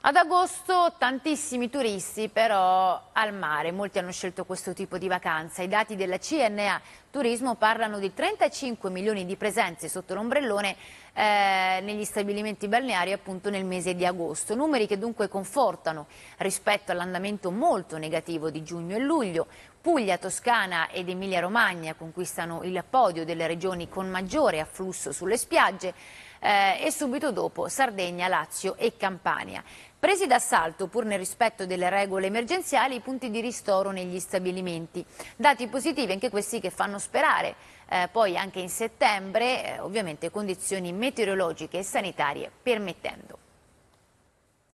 Ad agosto tantissimi turisti però al mare, molti hanno scelto questo tipo di vacanza. I dati della CNA turismo parlano di 35 milioni di presenze sotto l'ombrellone eh, negli stabilimenti balneari appunto nel mese di agosto. Numeri che dunque confortano rispetto all'andamento molto negativo di giugno e luglio. Puglia, Toscana ed Emilia-Romagna conquistano il podio delle regioni con maggiore afflusso sulle spiagge eh, e subito dopo Sardegna, Lazio e Campania. Presi d'assalto, pur nel rispetto delle regole emergenziali, i punti di ristoro negli stabilimenti. Dati positivi anche questi che fanno sperare eh, poi anche in settembre, eh, ovviamente condizioni meteorologiche e sanitarie permettendo.